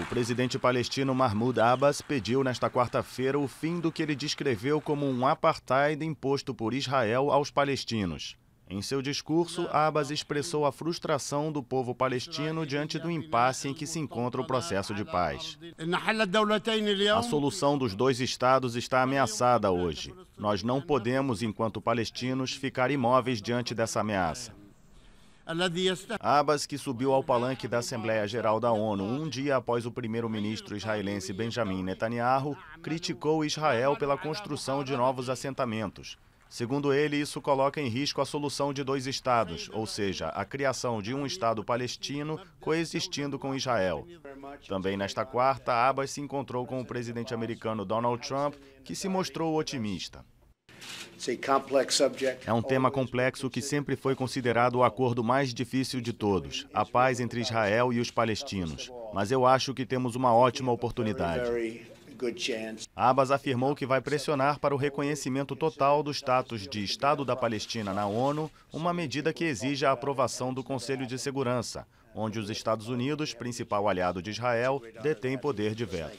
O presidente palestino Mahmoud Abbas pediu nesta quarta-feira o fim do que ele descreveu como um apartheid imposto por Israel aos palestinos. Em seu discurso, Abbas expressou a frustração do povo palestino diante do impasse em que se encontra o processo de paz. A solução dos dois estados está ameaçada hoje. Nós não podemos, enquanto palestinos, ficar imóveis diante dessa ameaça. Abbas, que subiu ao palanque da Assembleia Geral da ONU um dia após o primeiro-ministro israelense Benjamin Netanyahu, criticou Israel pela construção de novos assentamentos. Segundo ele, isso coloca em risco a solução de dois estados, ou seja, a criação de um Estado palestino coexistindo com Israel. Também nesta quarta, Abbas se encontrou com o presidente americano Donald Trump, que se mostrou otimista. É um tema complexo que sempre foi considerado o acordo mais difícil de todos, a paz entre Israel e os palestinos. Mas eu acho que temos uma ótima oportunidade. Abbas afirmou que vai pressionar para o reconhecimento total do status de Estado da Palestina na ONU, uma medida que exige a aprovação do Conselho de Segurança, onde os Estados Unidos, principal aliado de Israel, detém poder de veto.